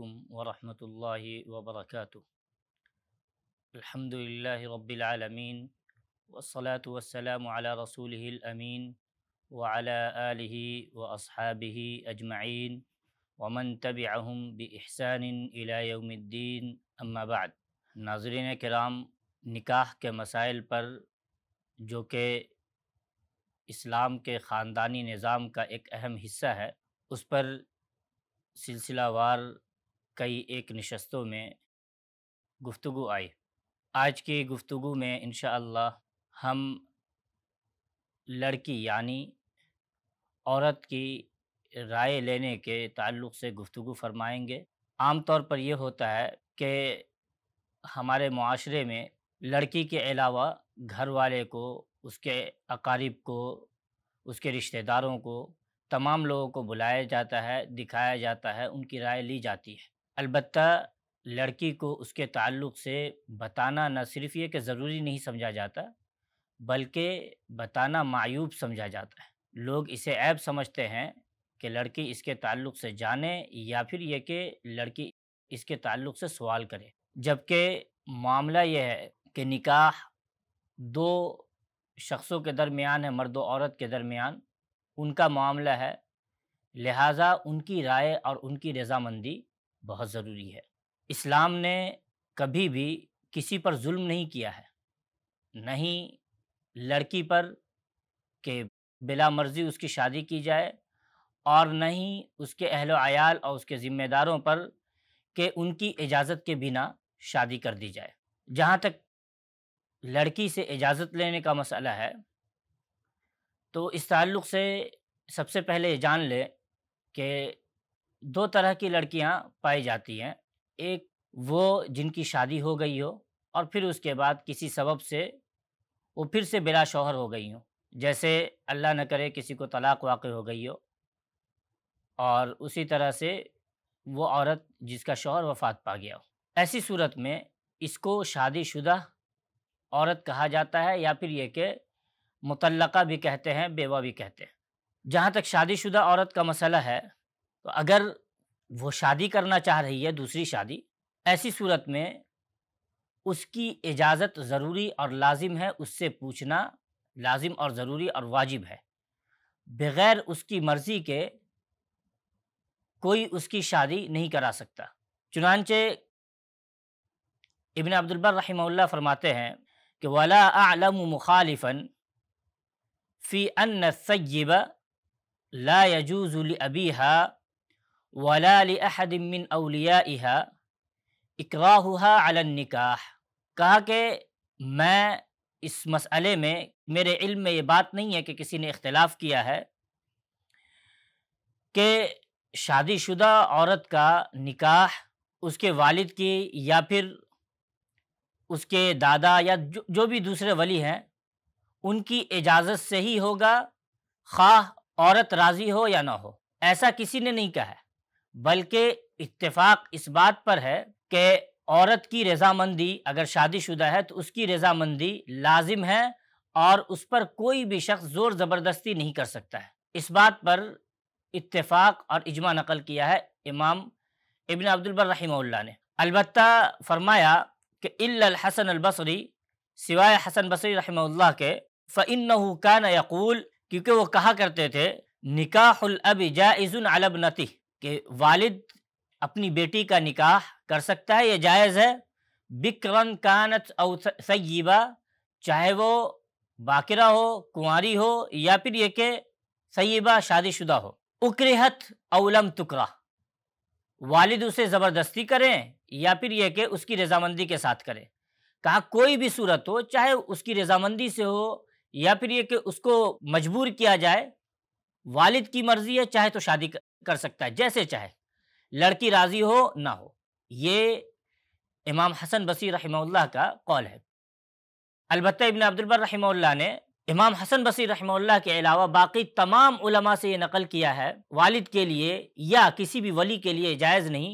عليكم ورحمة الله وبركاته الحمد لله رب العالمين والصلاة والسلام على رسوله الأمين وعلى آله وأصحابه أجمعين ومن تبعهم بإحسان إلى يوم الدين أما بعد नाजरीन نکاح کے مسائل پر جو کہ اسلام کے خاندانی نظام کا ایک اہم حصہ ہے اس پر سلسلہ وار कई एक नशस्तों में गुफ्तु आई आज की गुफ्तु में इन हम लड़की यानी औरत की राय लेने के ताल्लुक़ से गुफ्तु फरमाएंगे आम तौर पर यह होता है कि हमारे माशरे में लड़की के अलावा घर वाले को उसके अकारीब को उसके रिश्तेदारों को तमाम लोगों को बुलाया जाता है दिखाया जाता है उनकी राय ली जाती है अलबत् लड़की को उसके ताल्लुक़ से बताना न सिर्फ ये कि ज़रूरी नहीं समझा जाता बल्कि बताना मायूब समझा जाता है लोग इसे ऐब समझते हैं कि लड़की इसके ताल्लुक़ से जाने या फिर यह कि लड़की इसके ताल्लुक़ से सवाल करे जबकि मामला यह है कि निकाह दो शख्सों के दरमियान है मर्द औरत के दरमियान उनका मामला है लिहाजा उनकी राय और उनकी रजामंदी बहुत ज़रूरी है इस्लाम ने कभी भी किसी पर जुल्म नहीं किया है नहीं लड़की पर के बिला मर्जी उसकी शादी की जाए और नहीं ही उसके अहल आयाल और उसके ज़िम्मेदारों पर के उनकी इजाज़त के बिना शादी कर दी जाए जहाँ तक लड़की से इजाज़त लेने का मसला है तो इस ताल्लुक़ से सबसे पहले जान ले कि दो तरह की लड़कियां पाई जाती हैं एक वो जिनकी शादी हो गई हो और फिर उसके बाद किसी सबब से वो फिर से बिला शोहर हो गई हो जैसे अल्लाह न करे किसी को तलाक वाक़ हो गई हो और उसी तरह से वो औरत जिसका शोहर वफात पा गया हो ऐसी सूरत में इसको शादीशुदा औरत कहा जाता है या फिर ये कि मुतलका भी कहते हैं बेवा भी कहते हैं जहाँ तक शादीशुदा औरत का मसला है तो अगर वो शादी करना चाह रही है दूसरी शादी ऐसी सूरत में उसकी इजाज़त ज़रूरी और लाजिम है उससे पूछना लाजिम और ज़रूरी और वाजिब है बग़ैर उसकी मर्ज़ी के कोई उसकी शादी नहीं करा सकता चुनानचे इबन अब्दुलबर रही फरमाते हैं कि वला आलम मुखालिफन फ़ी अन सयब ला यजूज़ अबीहा वलादिमिन अलिया इकरा अलनिकाह कहा कि मैं इस मसले में मेरे इल्म में ये बात नहीं है कि किसी ने इख्तलाफ किया है कि शादीशुदा औरत का निकाह उसके वालिद की या फिर उसके दादा या जो, जो भी दूसरे वली हैं उनकी इजाज़त से ही होगा खा औरत राज़ी हो या ना हो ऐसा किसी ने नहीं कहा है बल्कि इतफाक़ इस बात पर है कि औरत की रजामंदी अगर शादीशुदा है तो उसकी रजामंदी लाजिम है और उस पर कोई भी शख्स ज़ोर ज़बरदस्ती नहीं कर सकता है इस बात पर इतफाक और इजमा नकल किया है इमाम इबन अब्दुलबर रही ने अलबत् फरमाया कि हसन अलबसरी सिवाय हसन बसरी रही के फ़िन का नकूल क्योंकि वो कहा करते थे निकाह जाइज़ुन अलबनती कि वालिद अपनी बेटी का निकाह कर सकता है यह जायज़ है बिक्रन कानत औ सय्यबा चाहे वो बाकरा हो कुंवारी हो या फिर यह कि सय्यबा शादीशुदा हो उकरेहत अवलम तुकरा वालिद उसे ज़बरदस्ती करें या फिर यह कि उसकी रजामंदी के साथ करें कहा कोई भी सूरत हो चाहे उसकी रजामंदी से हो या फिर यह कि उसको मजबूर किया जाए वालिद की मर्ज़ी है चाहे तो शादी कर कर सकता है जैसे चाहे लड़की राज़ी हो ना हो ये इमाम हसन बसी रहमल्ला का कौल है अलबत् इबन अब्दुलबर रहमल्ला ने इमाम हसन बसी रहमल्ला के अलावा बाकी तमाम उलमा से ये नकल किया है वालिद के लिए या किसी भी वली के लिए जायज़ नहीं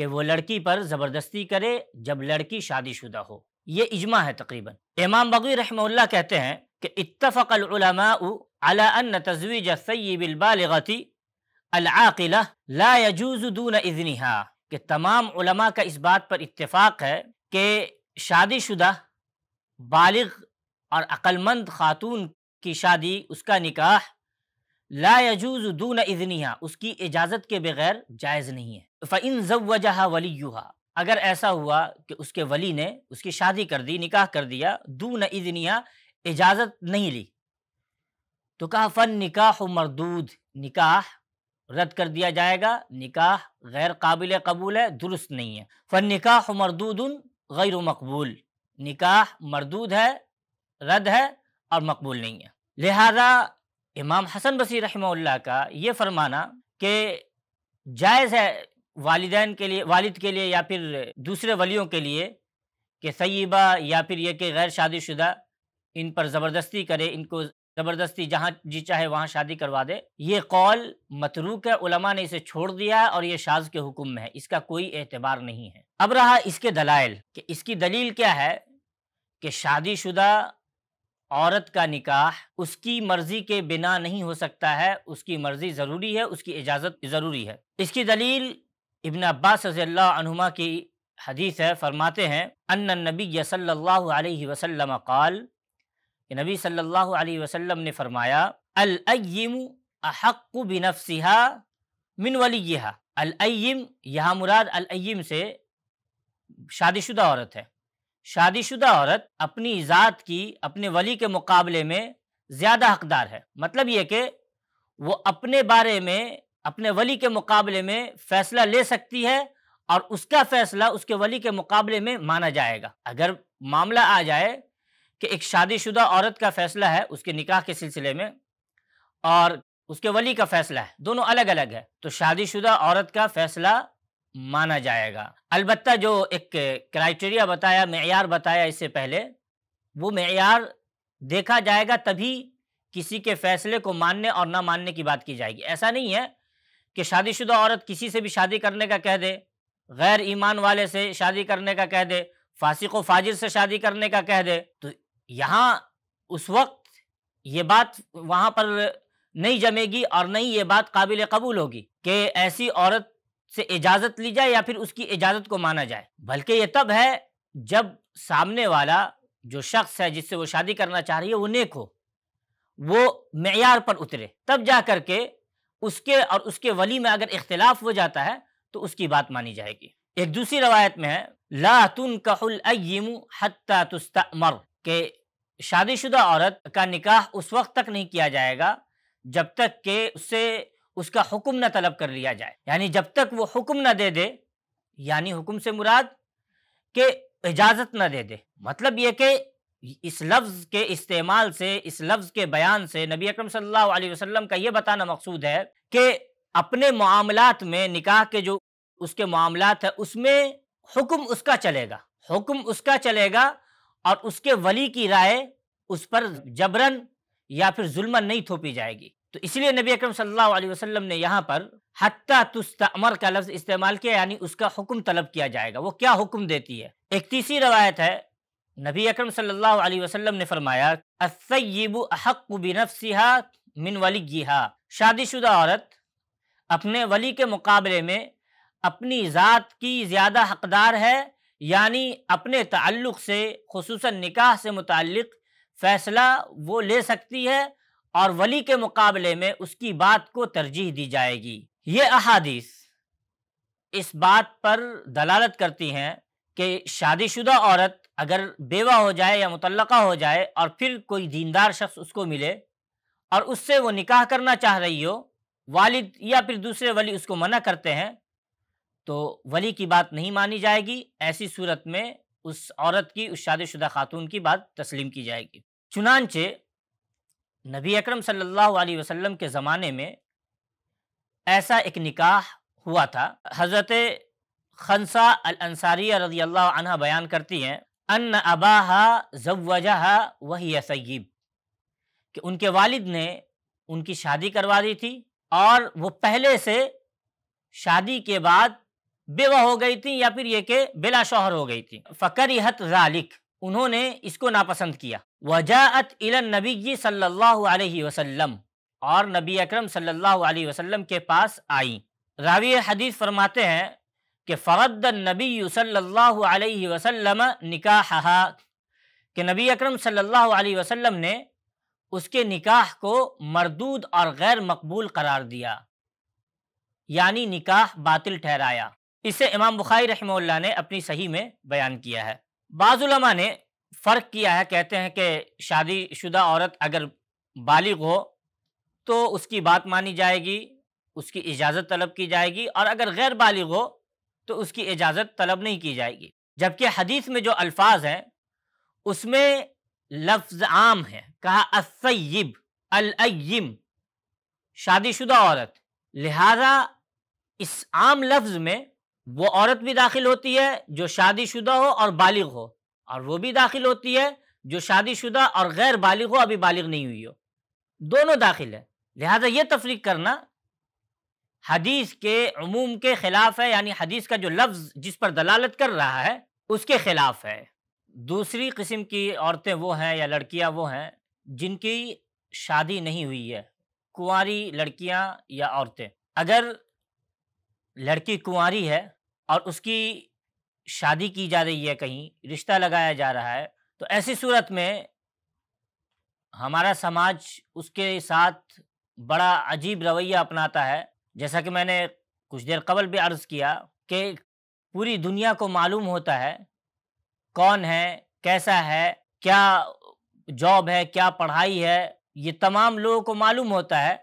कि वो लड़की पर ज़बरदस्ती करे जब लड़की शादीशुदा हो ये इजमा है तकरीबन इमाम बगी रहमल्ला कहते हैं कि इतफ़ल अला अन तजवीज सैबिलबालती अलाकिला ला यजूज इजनिहा कि तमाम उलमा का इस बात पर इतफाक है कि शादीशुदा बालग और अक्लमंद खातून की शादी उसका निकाह ला यजूज दून इजनिया उसकी इजाज़त के बगैर जायज़ नहीं है फ़िन जवजहा वली अगर ऐसा हुआ कि उसके वली ने उसकी शादी कर दी निकाह कर दिया दून इजनिया इजाज़त नहीं ली तो कहा फ़न निकाह मरदूद निकाह रद्द कर दिया जाएगा निकाह गैर काबिल कबूल है दुरुस्त नहीं है फ़न निकाह मरदूद गैर मकबूल निकाह मरदूद है रद्द है और मकबूल नहीं है लिहाजा इमाम हसन बसी रहमल्ला का ये फरमाना कि जायज़ है वालदान के लिए वालिद के लिए या फिर दूसरे वलियों के लिए कि सईबा या फिर यह कि गैर शादीशुदा इन पर ज़बरदस्ती करे इनको ज़बरदस्ती जहाँ जी चाहे वहाँ शादी करवा दे ये कौल मतरूक है उलमा ने इसे छोड़ दिया है और ये शाज के हुक्म में है इसका कोई एतबार नहीं है अब रहा इसके दलाइल कि इसकी दलील क्या है कि शादीशुदा औरत का निकाह उसकी मर्जी के बिना नहीं हो सकता है उसकी मर्जी ज़रूरी है उसकी इजाज़त ज़रूरी है इसकी दलील इबन अब्बास रज़ील्ला की हदीस है फरमाते हैं अन्न नबी सल्लल्लाहु अलैहि वसल्लम कल कि नबी सल्लल्लाहु अलैहि वसल्लम ने फरमाया अलम अहक बिनफसिहा मिन वलीहा अलम यहाँ मुराद अलम से शादीशुदा औरत है शादीशुदा औरत अपनी ज़ात की अपने वली के मुकाबले में ज़्यादा हकदार है मतलब यह कि वो अपने बारे में अपने वली के मुकाबले में फ़ैसला ले सकती है और उसका फ़ैसला उसके वली के मुकाबले में माना जाएगा अगर मामला आ जाए कि एक शादीशुदा औरत का फैसला है उसके निकाह के सिलसिले में और उसके वली का फैसला है दोनों अलग अलग है तो शादीशुदा औरत का फैसला माना जाएगा अलबत्ता जो एक क्राइटेरिया बताया मैार बताया इससे पहले वो मैार देखा जाएगा तभी किसी के फैसले को मानने और ना मानने की बात की जाएगी ऐसा नहीं है कि शादीशुदा औरत किसी से भी शादी करने का कह दे गैर ईमान वाले से शादी करने का कह दे फासिक व फाजिर से शादी करने का कह दे तो यहाँ उस वक्त ये बात वहाँ पर नहीं जमेगी और नहीं ये बात काबिल कबूल होगी कि ऐसी औरत से इजाज़त ली जाए या फिर उसकी इजाज़त को माना जाए बल्कि ये तब है जब सामने वाला जो शख्स है जिससे वो शादी करना चाह रही है वो नेक हो वो मैार पर उतरे तब जा कर के उसके और उसके वली में अगर इख्तलाफ हो जाता है तो उसकी बात मानी जाएगी एक दूसरी रवायत में है ला तुन मर के शादीशुदा औरत का निकाह उस वक्त तक नहीं किया जाएगा जब तक के उससे उसका हुक्म न तलब कर लिया जाए यानी जब तक वो हुक्म न दे दे यानी हुक्म से मुराद के इजाज़त न दे दे मतलब ये कि इस लफ्ज़ के इस्तेमाल से इस लफ्ज़ के बयान से नबी अकरम सल्लल्लाहु अलैहि वसल्लम का ये बताना मकसूद है कि अपने मामलात में निकाह के जो उसके मामलात है उसमें हुक्म उसका चलेगा हुक्म उसका चलेगा और उसके वली की राय उस पर जबरन या फिर जुल्मन नहीं थोपी जाएगी तो इसलिए नबी अकरम सल्लल्लाहु अलैहि वसल्लम ने यहाँ पर हत्ता अमर का लफ्ज इस्तेमाल किया यानी उसका हुक्म तलब किया जाएगा वो क्या हुक्म देती है एक तीसरी रवायत है नबी अकरम सल्लल्लाहु अलैहि वसल्लम ने फरमाया असय्यब अहक बिनफसिहा मिन वलीहा शादीशुदा औरत अपने वली के मुकाबले में अपनी ज़ात की ज़्यादा हकदार है यानी अपने ताल्लुक़ से खसूस निकाह से मुतक़ फ़ैसला वो ले सकती है और वली के मुकाबले में उसकी बात को तरजीह दी जाएगी ये अहादीस इस बात पर दलालत करती हैं कि शादीशुदा औरत अगर बेवा हो जाए या मुतलका हो जाए और फिर कोई दीनदार शख्स उसको मिले और उससे वो निकाह करना चाह रही हो वालिद या फिर दूसरे वली उसको मना करते हैं तो वली की बात नहीं मानी जाएगी ऐसी सूरत में उस औरत की उस शादीशुदा खातून की बात तस्लीम की जाएगी चुनानचे नबी अकरम सल्लल्लाहु अलैहि वसल्लम के ज़माने में ऐसा एक निकाह हुआ था हज़रत खनसा अल अंसारी रजी अल्लाह अनहा बयान करती हैं अन अबाहा वजह वही सयीब कि उनके वालिद ने उनकी शादी करवा दी थी और वो पहले से शादी के बाद बेवा हो गई थी या फिर ये के बेला शोहर हो गई थी फ़करहत जालिक उन्होंने इसको नापसंद किया वजात इलन नबी सल्लल्लाहु अलैहि वसल्लम और नबी अकरम सल्लल्लाहु अलैहि वसल्लम के पास आई रावी हदीस फरमाते हैं कि फ़रद नबी सल्लल्लाहु अलैहि वसल्लम निकाह कि नबी अकरम सल्लल्लाहु अलैहि वसल्लम ने उसके निकाह को मरदूद और गैर मकबूल करार दिया यानी निकाह बातिल ठहराया इसे इमाम बुखारी रहमल्ला ने अपनी सही में बयान किया है बाज़ुलमा ने फ़र्क किया है कहते हैं कि शादी शुदा औरत अगर बालिग हो तो उसकी बात मानी जाएगी उसकी इजाज़त तलब की जाएगी और अगर गैर बालिग हो तो उसकी इजाज़त तलब नहीं की जाएगी जबकि हदीस में जो अल्फाज हैं उसमें लफ्ज़ आम है कहा असैब अलम शादीशुदा औरत लिहाजा इस आम लफ्ज़ में वो औरत भी दाखिल होती है जो शादीशुदा हो और बालिग हो और वो भी दाखिल होती है जो शादीशुदा और गैर बालिग हो अभी बालिग नहीं हुई हो दोनों दाखिल है लिहाजा ये तफरीक करना हदीस के अमूम के खिलाफ है यानी हदीस का जो लफ्ज जिस पर दलालत कर रहा है उसके खिलाफ है दूसरी किस्म की औरतें वो हैं या लड़कियां वो हैं जिनकी शादी नहीं हुई है कुंवारी लड़कियां या औरतें अगर लड़की कुंवारी है और उसकी शादी की जा रही है कहीं रिश्ता लगाया जा रहा है तो ऐसी सूरत में हमारा समाज उसके साथ बड़ा अजीब रवैया अपनाता है जैसा कि मैंने कुछ देर कबल भी अर्ज़ किया कि पूरी दुनिया को मालूम होता है कौन है कैसा है क्या जॉब है क्या पढ़ाई है ये तमाम लोगों को मालूम होता है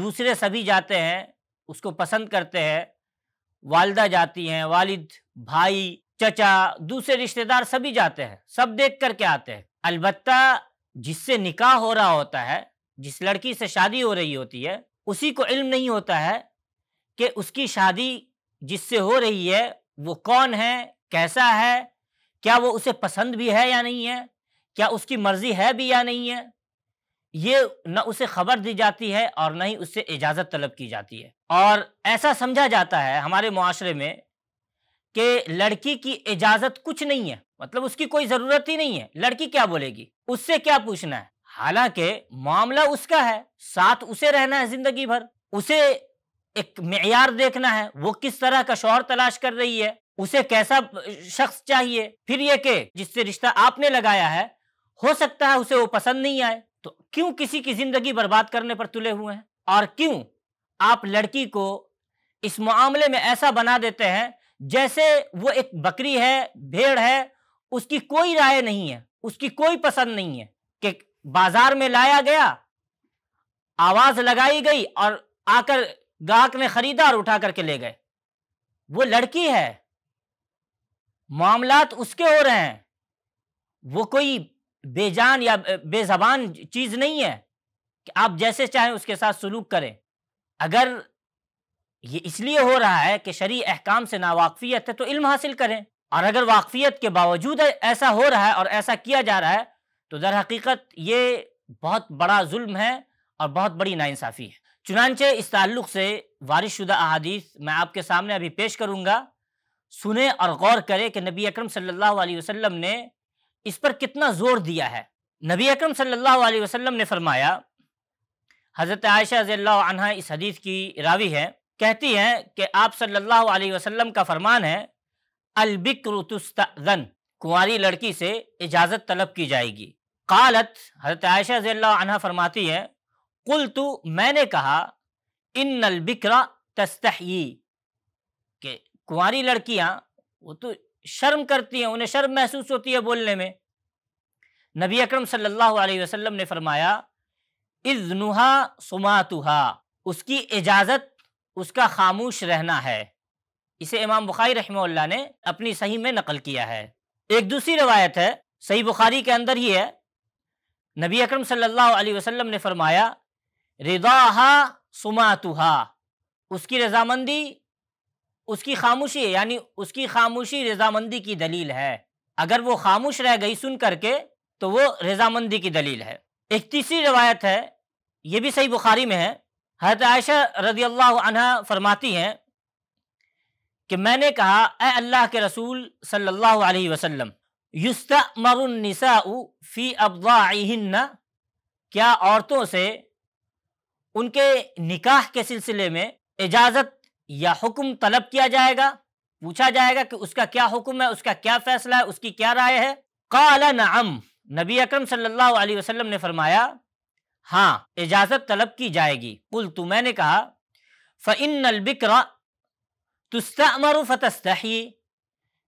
दूसरे सभी जाते हैं उसको पसंद करते हैं वालदा जाती हैं वालिद भाई चचा दूसरे रिश्तेदार सभी जाते हैं सब देख करके आते हैं अलबत् जिससे निकाह हो रहा होता है जिस लड़की से शादी हो रही होती है उसी को इल्म नहीं होता है कि उसकी शादी जिससे हो रही है वो कौन है कैसा है क्या वो उसे पसंद भी है या नहीं है क्या उसकी मर्जी है भी या नहीं है ये न उसे खबर दी जाती है और न ही उससे इजाज़त तलब की जाती है और ऐसा समझा जाता है हमारे माशरे में कि लड़की की इजाज़त कुछ नहीं है मतलब उसकी कोई ज़रूरत ही नहीं है लड़की क्या बोलेगी उससे क्या पूछना है हालांकि मामला उसका है साथ उसे रहना है ज़िंदगी भर उसे एक मैार देखना है वो किस तरह का शोहर तलाश कर रही है उसे कैसा शख्स चाहिए फिर यह कि जिससे रिश्ता आपने लगाया है हो सकता है उसे वो पसंद नहीं आए क्यों किसी की जिंदगी बर्बाद करने पर तुले हुए हैं और क्यों आप लड़की को इस मामले में ऐसा बना देते हैं जैसे वो एक बकरी है भेड़ है उसकी कोई राय नहीं है उसकी कोई पसंद नहीं है कि बाजार में लाया गया आवाज लगाई गई और आकर गाहक ने खरीदा और उठा करके ले गए वो लड़की है मामलात उसके हो रहे हैं वो कोई बेजान या बेजबान चीज नहीं है कि आप जैसे चाहें उसके साथ सलूक करें अगर ये इसलिए हो रहा है कि शरी अहकाम से नावाकफियत है तो इल्म हासिल करें और अगर वाकफियत के बावजूद ऐसा हो रहा है और ऐसा किया जा रहा है तो दर हकीकत ये बहुत बड़ा जुल्म है और बहुत बड़ी नाइंसाफ़ी है चुनानचे इस ताल्लुक़ से वारिश शुदा अहादीस मैं आपके सामने अभी पेश करूँगा सुने और गौर करें कि नबी अकरम सल्लल्लाहु अलैहि वसल्लम ने इस पर कितना जोर दिया है नबी अकरम सल्लल्लाहु अलैहि वसल्लम ने फरमाया हज़रत आयशा रज़ी इस हदीस की रावी है कहती हैं कि आप सल्लल्लाहु अलैहि वसल्लम का फरमान है अलबिक्रतुस्तन कुंवारी लड़की से इजाज़त तलब की जाएगी कालत हज़रत आयशा रज़ी फरमाती हैं कुल तो मैंने कहा इन अलबिक्रा तस्तही कि कुंवारी लड़कियाँ वो तो शर्म करती हैं उन्हें शर्म महसूस होती है बोलने में नबी अकरम सल्लल्लाहु अलैहि वसल्लम ने फरमाया इज़नुहा सुमातुहा उसकी इजाज़त उसका खामोश रहना है इसे इमाम बुखारी रहमल्ला ने अपनी सही में नकल किया है एक दूसरी रवायत है सही बुखारी के अंदर ही है नबी अकरम सल्लल्लाहु अलैहि वसल्लम ने फरमाया रिदाहा सुमातुहा उसकी रजामंदी उसकी खामोशी है यानी उसकी खामोशी रजामंदी की दलील है अगर वो खामोश रह गई सुन करके तो वो रजामंदी की दलील है एक तीसरी रवायत है ये भी सही बुखारी में है हजरत आयशा रजी अल्लाह अनहा फरमाती हैं कि मैंने कहा ए अल्लाह के रसूल सल्लल्लाहु अलैहि वसल्लम युस्ता मरुनिसा फ़ी अब्दाहिन्ना क्या औरतों से उनके निकाह के सिलसिले में इजाज़त या हुक्म तलब किया जाएगा पूछा जाएगा कि उसका क्या हुक्म है उसका क्या फैसला है उसकी क्या राय है काला नाम नबी अकरम सल्लल्लाहु अलैहि वसल्लम ने फरमाया हाँ इजाज़त तलब की जाएगी कुल तो मैंने कहा फ़िन अलबिक्र तुस्तमर फतस्तही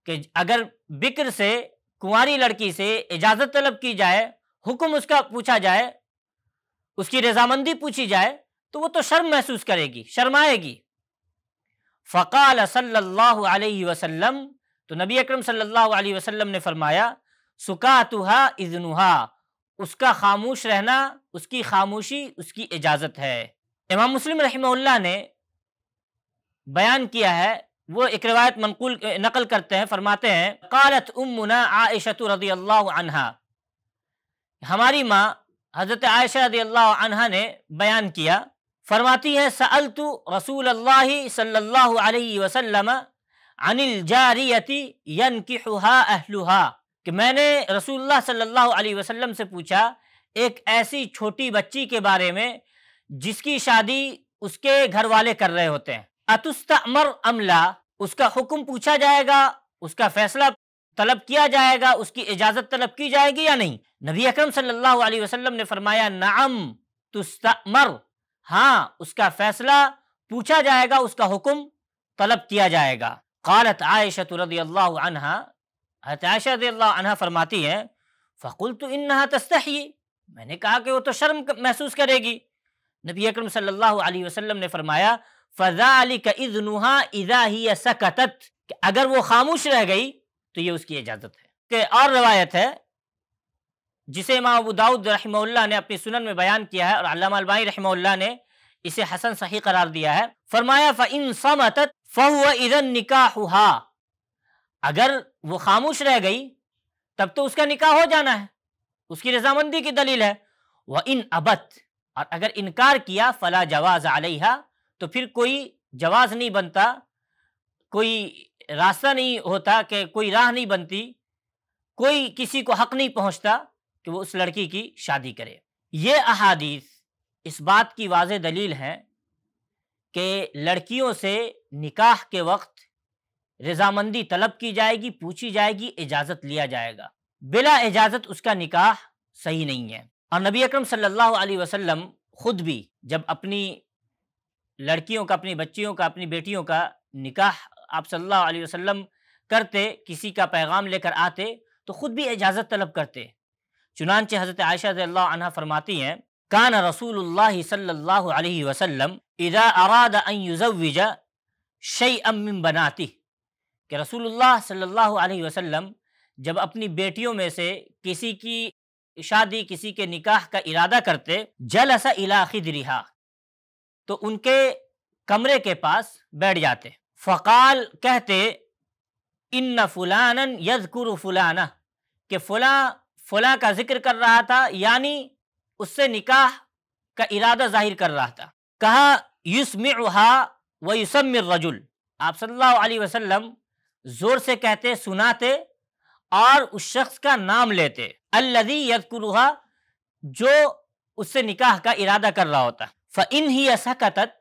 कि अगर बिक्र से कुंवारी लड़की से इजाज़त तलब की जाए हुक्म उसका पूछा जाए उसकी रजामंदी पूछी जाए तो वो तो शर्म महसूस करेगी शर्माएगी फ़काल सल्लल्लाहु अलैहि तो नबी अक्रम सल्लल्लाहु अलैहि वसल्लम ने फरमाया सुकातुहा इजनुहा उसका खामोश रहना उसकी खामोशी उसकी इजाज़त है इमाम मुस्लिम रहमल्ला ने बयान किया है वो एक रवायत मनकूल नकल करते हैं फरमाते हैं कालत उम्मुना आयशत रदी अल्लाह अनहा हमारी माँ हज़रत आयशा रदी अल्लाह अनहा ने बयान किया फरमाती है सअलतु रसूल अल्लाह सल्लल्लाहु अलैहि वसल्लम अनिल जारियति यन की अहलुहा कि मैंने रसूलुल्लाह सल्लल्लाहु अलैहि वसल्लम से पूछा एक ऐसी छोटी बच्ची के बारे में जिसकी शादी उसके घर वाले कर रहे होते हैं अमर अमला उसका हुक्म पूछा जाएगा उसका फैसला तलब किया जाएगा उसकी इजाज़त तलब की जाएगी या नहीं नबी अकरम सल्लल्लाहु अलैहि वसल्लम ने फरमाया नाम अमर हाँ उसका फैसला पूछा जाएगा उसका हुक्म तलब किया जाएगा कालत आयशत रदी अल्लाह अनहा हत आयशा रदी अल्लाह अनहा फरमाती है फ़कुल तो इन्हा तस्तही मैंने कहा कि वो तो शर्म महसूस करेगी नबी अकरम सल्लल्लाहु अलैहि वसल्लम ने फरमाया फ़जा अली का इजनुहा इजा ही सकतत अगर वो खामोश रह गई तो ये उसकी इजाज़त है कि और रवायत है जिसे इमाम अबू दाऊद रहमल्ला ने अपनी सुनन में बयान किया है और अल्लामा अलबाई ने इसे हसन सही करार दिया है फरमाया फ़िन समतत फ़हुआ इदन अगर वो खामोश रह गई तब तो उसका निकाह हो जाना है उसकी रजामंदी की दलील है वह इन अबत और अगर इनकार किया फला जवाज़ आलिहा तो फिर कोई जवाज़ नहीं बनता कोई रास्ता नहीं होता कि कोई राह नहीं बनती कोई किसी को हक नहीं पहुंचता कि वो उस लड़की की शादी करे ये अहादीस इस बात की वाज दलील है कि लड़कियों से निकाह के वक्त रजामंदी तलब की जाएगी पूछी जाएगी इजाज़त लिया जाएगा बिला इजाज़त उसका निकाह सही नहीं है और नबी अकरम सल्लल्लाहु अलैहि वसल्लम खुद भी जब अपनी लड़कियों का अपनी बच्चियों का अपनी बेटियों का निकाह आप सल्लल्लाहु अलैहि वसल्लम करते किसी का पैगाम लेकर आते तो ख़ुद भी इजाज़त तलब करते चुनानचे हज़रत आयशा अन्हा फरमाती हैं कान रसूल इदा अराद कि रसूलुल्लाह सल्लल्लाहु अलैहि वसल्लम जब अपनी बेटियों में से किसी की शादी किसी के निकाह का इरादा करते जलसा इलाखिद रिहा तो उनके कमरे के पास बैठ जाते फ़काल कहते इन फुलानन यज़कुरु फुलाना कि फ़ुला फला का जिक्र कर रहा था यानी उससे निकाह का इरादा जाहिर कर रहा था कहा युसमहा व युसम रजुल आप सल्लल्लाहु अलैहि वसल्लम जोर से कहते सुनाते और उस शख्स का नाम लेते अल्लदी यदकुरुहा जो उससे निकाह का इरादा कर रहा होता फ इन ही असकतत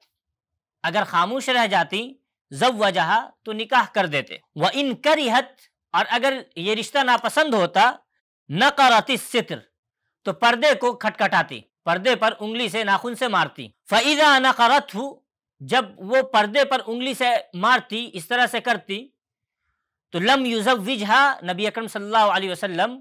अगर खामोश रह जाती जब वजह तो निकाह कर देते व इन करिहत और अगर ये रिश्ता नापसंद होता नकारती सित्र तो पर्दे को खटखटाती पर्दे पर उंगली से नाखून से मारती फ़ैज़ा नकारत हु जब वो पर्दे पर उंगली से मारती इस तरह से करती तो लम विजहा नबी अकरम सल्लल्लाहु अलैहि वसल्लम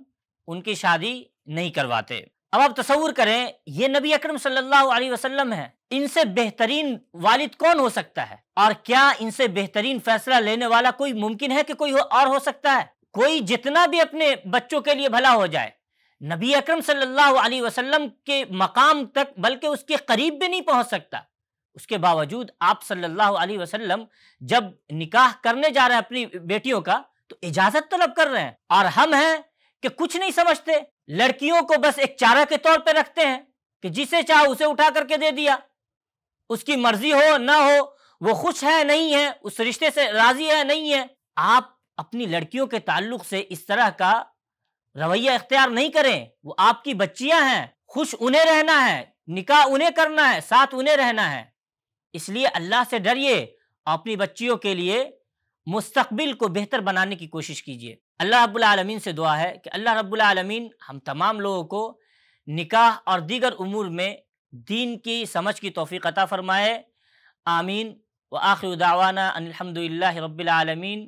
उनकी शादी नहीं करवाते अब आप तस्वूर करें ये नबी अकरम सल्लल्लाहु अलैहि वसल्लम है इनसे बेहतरीन वालिद कौन हो सकता है और क्या इनसे बेहतरीन फैसला लेने वाला कोई मुमकिन है कि कोई और हो सकता है कोई जितना भी अपने बच्चों के लिए भला हो जाए नबी अकरम सल्लल्लाहु अलैहि वसल्लम के मकाम तक बल्कि उसके करीब भी नहीं पहुंच सकता उसके बावजूद आप सल्लल्लाहु अलैहि वसल्लम जब निकाह करने जा रहे हैं अपनी बेटियों का तो इजाजत तलब तो कर रहे हैं और हम हैं कि कुछ नहीं समझते लड़कियों को बस एक चारा के तौर पर रखते हैं कि जिसे चाह उसे उठा करके दे दिया उसकी मर्जी हो ना हो वो खुश है नहीं है उस रिश्ते से राजी है नहीं है आप अपनी लड़कियों के ताल्लुक से इस तरह का रवैया इख्तियार नहीं करें वो आपकी बच्चियां हैं खुश उन्हें रहना है निकाह उन्हें करना है साथ उन्हें रहना है इसलिए अल्लाह से डरिए अपनी बच्चियों के लिए मुस्तबिल को बेहतर बनाने की कोशिश कीजिए अल्लाह रबालमीन से दुआ है कि अल्लाह रबालमीन हम तमाम लोगों को निकाह और दीगर उमूर में दीन की समझ की तोफ़ी अता फ़रमाए आमीन व आखिर दावाना अनिलहमदिल्ला रबालमीन